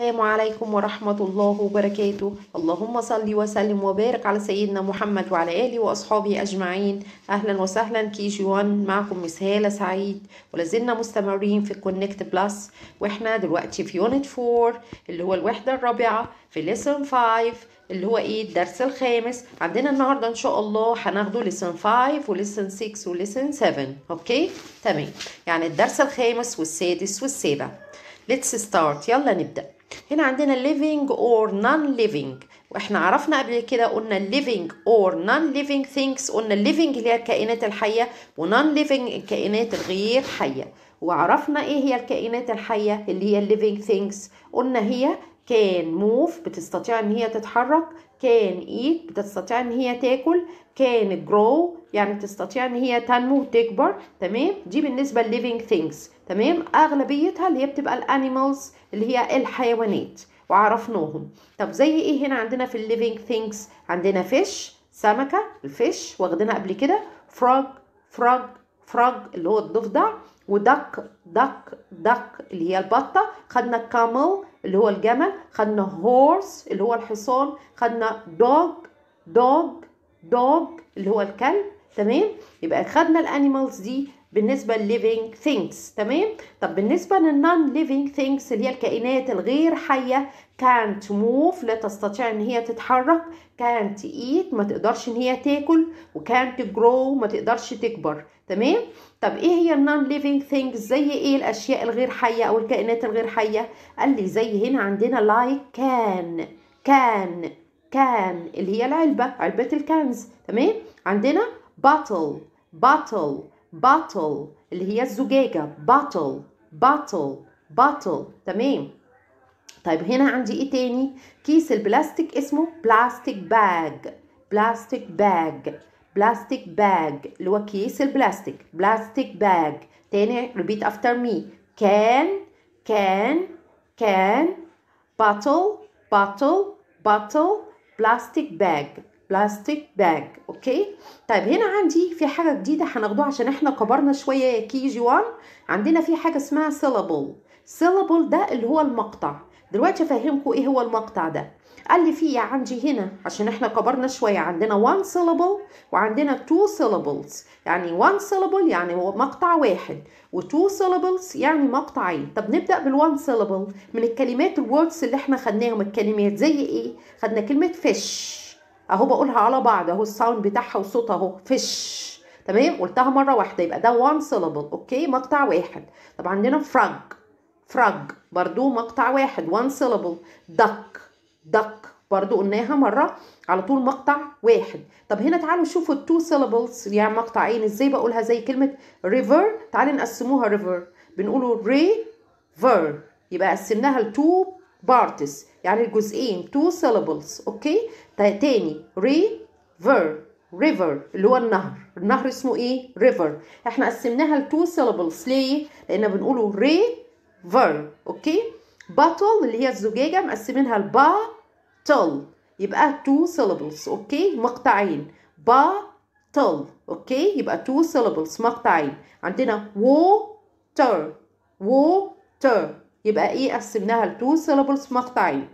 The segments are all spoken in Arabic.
السلام عليكم ورحمة الله وبركاته اللهم صل وسلم وبارك على سيدنا محمد وعلى آله وأصحابه أجمعين أهلا وسهلا كي جي وان معكم مسهالة سعيد ولازلنا مستمرين في كونكت بلس وإحنا دلوقتي في يونت 4 اللي هو الوحدة الرابعة في لسن 5 اللي هو ايه الدرس الخامس عندنا النهارده ان شاء الله هناخده لسن 5 ولسن 6 ولسن 7 اوكي تمام يعني الدرس الخامس والسادس والسابع Let's start يلا نبدأ هنا عندنا living or non-living واحنا عرفنا قبل كده قلنا living or non-living things قلنا living اللي هي الكائنات الحية و non-living الكائنات الغير حية وعرفنا ايه هي الكائنات الحية اللي هي living things قلنا هي كان موف بتستطيع ان هي تتحرك كان ايت بتستطيع ان هي تاكل كان جرو يعني تستطيع ان هي تنمو وتكبر تمام دي بالنسبه لليفنج ثينجز تمام اغلبيتها اللي هي بتبقى الانيمالز اللي هي الحيوانات وعرفناهم طب زي ايه هنا عندنا في الليفنج ثينجز عندنا فيش سمكه الفيش واخدينها قبل كده فراج فراج فراج اللي هو الضفدع ودك دك دك اللي هي البطه خدنا كامل اللي هو الجمل خدنا هورس اللي هو الحصان خدنا دوج دوج دوج اللي هو الكلب تمام يبقى خدنا الانيمالز دي بالنسبه لليفينج ثينكس تمام طب بالنسبه للنون ليفينج ثينكس اللي هي الكائنات الغير حيه كانت موف لا تستطيع ان هي تتحرك كانت ايت ما تقدرش ان هي تاكل وكانت جرو ما تقدرش تكبر تمام طب ايه هي النون ليفينج ثينجز زي ايه الاشياء الغير حيه او الكائنات الغير حيه قال لي زي هنا عندنا لايك كان كان كان اللي هي العلبه علبه الكنز تمام عندنا باتل باتل باتل اللي هي الزجاجه باتل باتل باتل تمام طيب هنا عندي ايه تاني كيس البلاستيك اسمه بلاستيك باج بلاستيك باج بلاستيك باج اللي هو كيس البلاستيك بلاستيك باج تاني ريبيت افتر مي كان كان كان باتل باتل باتل بلاستيك باج بلاستيك باج اوكي طيب هنا عندي في حاجه جديده هناخدوها عشان احنا كبرنا شويه كي جي 1 عندنا في حاجه اسمها سيلابل سيلابل ده اللي هو المقطع دلوقتي افهمكم ايه هو المقطع ده قال لي في عندي هنا عشان احنا كبرنا شويه عندنا one syllable وعندنا two syllables يعني one syllable يعني مقطع واحد و2 syllables يعني مقطعين طب نبدا بال1 syllable من الكلمات الوردز اللي احنا خدناهم الكلمات زي ايه خدنا كلمه fish اهو بقولها على بعض اهو الساوند بتاعها وصوتها اهو fish تمام قلتها مره واحده يبقى ده one syllable اوكي مقطع واحد طب عندنا frog frog برضو مقطع واحد one syllable duck دق برضو قلناها مرة على طول مقطع واحد طب هنا تعالوا شوفوا التو syllables يعني مقطعين ازاي بقولها زي كلمة river تعالوا نقسموها river بنقولوا river يبقى قسمناها لتو بارتس يعني الجزئين تو syllables اوكي تاني river river اللي هو النهر النهر اسمه ايه river احنا قسمناها لتو syllables ليه لان بنقوله river اوكي باتل اللي هي الزجاجة مقسمينها لبا تل يبقى two syllables اوكي مقطعين با تل اوكي يبقى two syllables مقطعين عندنا water water يبقى ايه قسمناها لتو syllables مقطعين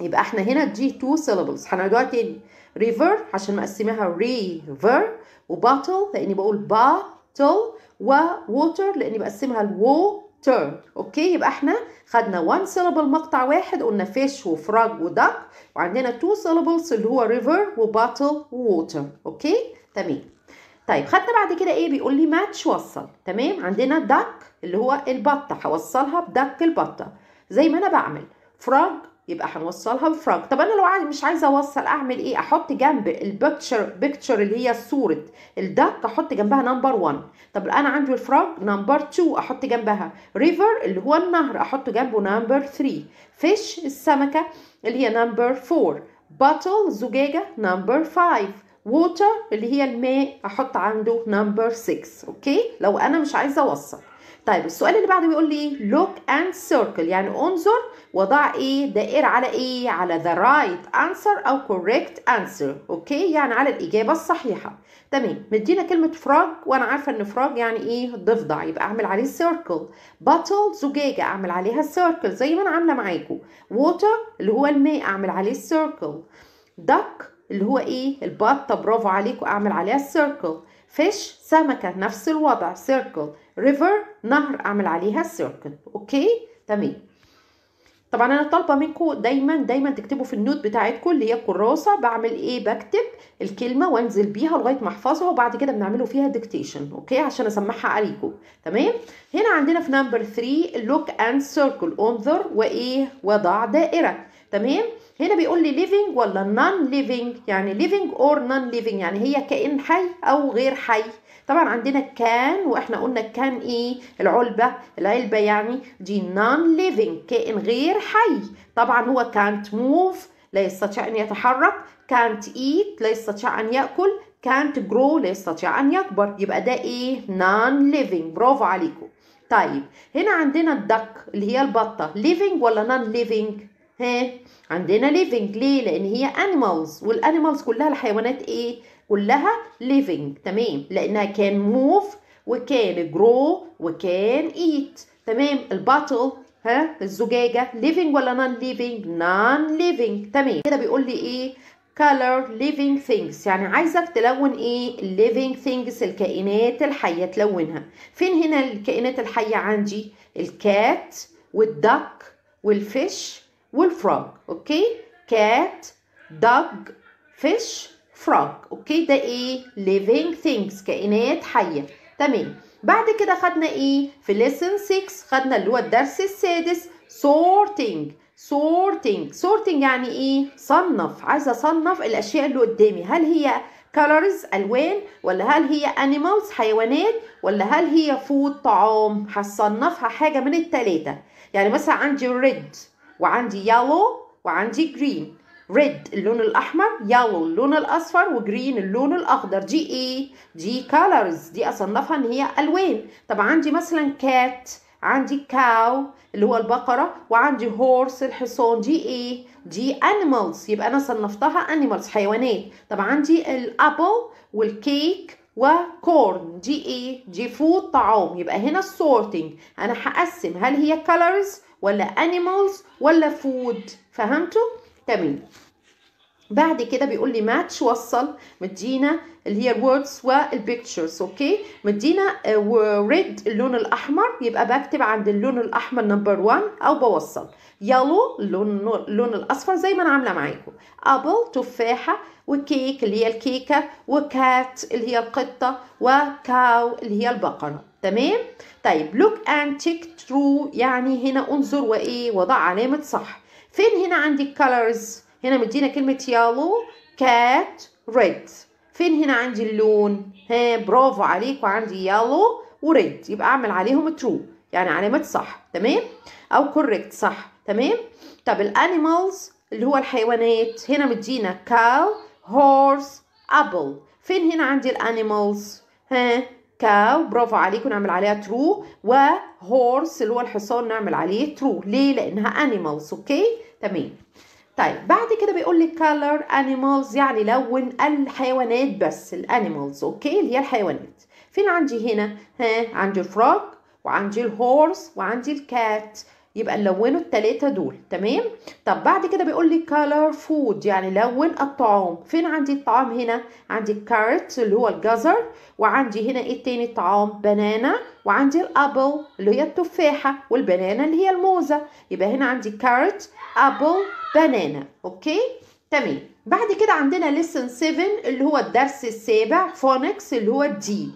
يبقى احنا هنا دي تو syllables هنعيدوها تاني ريفر عشان مقسمها ريفر وباتل لاني بقول باتل ووتر لاني بقسمها لو turn اوكي يبقى احنا خدنا one syllable مقطع واحد قلنا fish وفراج ودك وعندنا two syllables اللي هو river وباتل ووتر اوكي تمام طيب خدنا بعد كده ايه بيقول لي ماتش وصل تمام عندنا دك اللي هو البطه هوصلها بدك البطه زي ما انا بعمل فراج يبقى هنوصلها لفرانك طب انا لو مش عايزه اوصل اعمل ايه احط جنب البيكتشر بيكتشر اللي هي صوره الدك احط جنبها نمبر 1 طب انا عندي الفرانك نمبر 2 احط جنبها ريفر اللي هو النهر احط جنبه نمبر 3 فيش السمكه اللي هي نمبر 4 باتل زجاجه نمبر 5 ووتر اللي هي الماء احط عنده نمبر 6 اوكي لو انا مش عايزه اوصل طيب السؤال اللي بعده بيقول لي لوك look and circle يعني انظر وضع ايه دائرة على ايه على the right answer او correct answer اوكي يعني على الاجابة الصحيحة تمام مدينا كلمة فراج وانا عارفة ان فراج يعني ايه ضفدع يبقى اعمل عليه circle bottle زجاجة اعمل عليها circle زي ما انا عاملة معاكم water اللي هو الماء اعمل عليه circle duck اللي هو ايه البطة برافو عليكم اعمل عليها circle fish سمكة نفس الوضع circle ريفر نهر اعمل عليها سيركل اوكي تمام طبعا انا طالبه منكم دايما دايما تكتبوا في النوت بتاعتكم اللي هي الكراسه بعمل ايه بكتب الكلمه وانزل بيها لغايه ما احفظها وبعد كده بنعملوا فيها ديكتيشن اوكي عشان اسمعها عليكم تمام هنا عندنا في نمبر 3 لوك اند سيركل انظر وايه وضع دائره تمام هنا بيقول لي ليفينج ولا نون ليفينج يعني ليفينج اور نون ليفينج يعني هي كائن حي او غير حي طبعا عندنا كان واحنا قلنا كان ايه العلبة العلبة يعني دي نون ليفينج كائن غير حي طبعا هو كانت موف لا يستطيع أن يتحرك كانت ايت لا يستطيع أن يأكل كانت جرو لا يستطيع أن يكبر يبقى ده إيه نون ليفينج برافو عليكم طيب هنا عندنا الدك اللي هي البطة ليفينج ولا نون ليفينج ها عندنا ليفينج ليه لأن هي انيمالز والانيمالز كلها الحيوانات إيه كلها living تمام لانها كان move وكان grow وكان eat تمام البطل ها الزجاجه living ولا non living non living تمام كده بيقول لي ايه color living things يعني عايزك تلون ايه living things الكائنات الحيه تلونها فين هنا الكائنات الحيه عندي الكات والدك والفيش والفروغ اوكي كات دج فيش frog اوكي ده ايه living things كائنات حيه تمام بعد كده خدنا ايه في lesson 6 خدنا اللي هو الدرس السادس sorting sorting sorting يعني ايه صنف عايزه اصنف الاشياء اللي قدامي هل هي كالوريز الوان ولا هل هي انيمالز حيوانات ولا هل هي فود طعام هصنفها حاجه من التلاته يعني مثلا عندي ريد وعندي yellow وعندي جرين ريد اللون الاحمر يلو اللون الاصفر وجرين اللون الاخضر دي ايه دي كالرز دي اصنفها ان هي الوان طب عندي مثلا كات عندي كاو اللي هو البقرة وعندي هورس الحصان دي ايه دي animals يبقى انا صنفتها animals حيوانات طب عندي الابل والكيك وكورن دي ايه دي فود طعام يبقى هنا السورتنج انا هقسم هل هي colors ولا animals ولا food فهمتوا تمام بعد كده بيقول لي ماتش وصل مدينا اللي هي الوردز والبيكتشرز اوكي مدينا ريد آه، اللون الاحمر يبقى بكتب عند اللون الاحمر نمبر 1 او بوصل يلو اللون اللون الاصفر زي ما انا عامله معاكم ابل تفاحه وكيك اللي هي الكيكه وكات اللي هي القطه وكاو اللي هي البقره تمام طيب لوك اند تيك ترو يعني هنا انظر وايه وضع علامه صح فين هنا عندي colors هنا مدينا كلمة يالو cat red فين هنا عندي اللون ها برافو عليك وعندي يالو وريد يبقى اعمل عليهم ترو يعني علامات صح تمام او correct صح تمام طب الانيمالز اللي هو الحيوانات هنا مدينا cow horse apple فين هنا عندي الانيمالز ها cow برافو عليك ونعمل عليها و وهورس اللي هو الحصان نعمل عليه true ليه لانها animals اوكي تمام طيب بعد كده بيقول لي color animals يعني لون الحيوانات بس الانيمالز اوكي اللي هي الحيوانات فين عندي هنا ها عندي الفراج وعندي الهورس وعندي الكات يبقى نلونه التلاتة دول تمام طب بعد كده بيقول لي color food يعني لون الطعام فين عندي الطعام هنا عندي الكارت اللي هو الجزر وعندي هنا ايه تاني الطعام بنانا وعندي الابل اللي هي التفاحة والبنانا اللي هي الموزة يبقى هنا عندي كارت ابل بنانا اوكي تمام بعد كده عندنا ليسن 7 اللي هو الدرس السابع فونكس اللي هو دي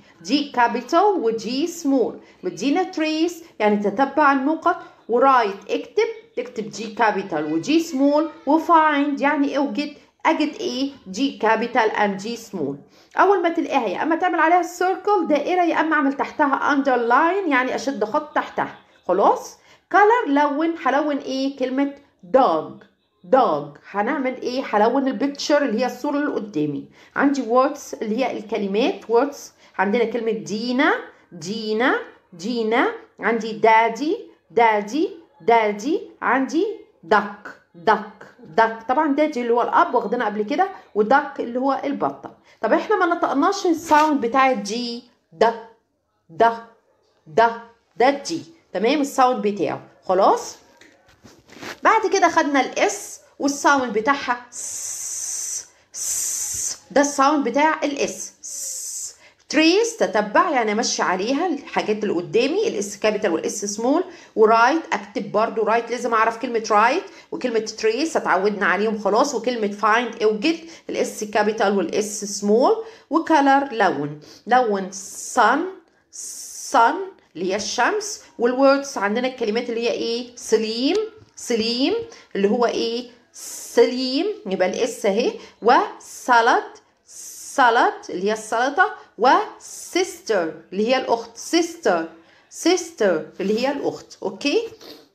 capital كابيتال ودي سمول مدينا trace يعني تتبع النقط ورايت اكتب تكتب جي كابيتال وجي سمول وفايند يعني اوجد اجد ايه جي كابيتال اند جي سمول اول ما تلاقيها يا اما تعمل عليها سيركل دائره يا اما اعمل تحتها اندرلاين يعني اشد خط تحتها خلاص كلر لون هلون ايه كلمه دوج دوج هنعمل ايه هلون البيكتشر اللي هي الصوره اللي قدامي عندي ووردز اللي هي الكلمات ووردز عندنا كلمه دينا دينا دينا عندي دادي دادي دادي عندي دك دك دك طبعا دادي اللي هو الاب واخدينها قبل كده ودك اللي هو البطه طب احنا ما نطقناش الساوند بتاع الجي ده ده ده ده الجي تمام الساوند بتاعه خلاص بعد كده خدنا الاس والساوند بتاعها س س ده الساوند بتاع الاس تريس تتبع يعني امشي عليها الحاجات اللي قدامي الاس كابيتال والاس سمول ورايت اكتب برضو رايت لازم اعرف كلمه رايت وكلمه تريس اتعودنا عليهم خلاص وكلمه فايند اوجد الاس كابيتال والاس سمول وكلر لون لون sun sun اللي هي الشمس والوردز عندنا الكلمات اللي هي ايه سليم سليم اللي هو ايه سليم يبقى الاس اهي وسلط سالاد اللي هي السلطة و سيستر اللي هي الأخت سيستر سيستر اللي هي الأخت أوكي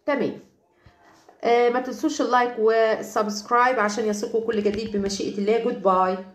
تمام آه ما تنسوش اللايك وسبسكرايب عشان يصلكوا كل جديد بمشيئة الله جود باي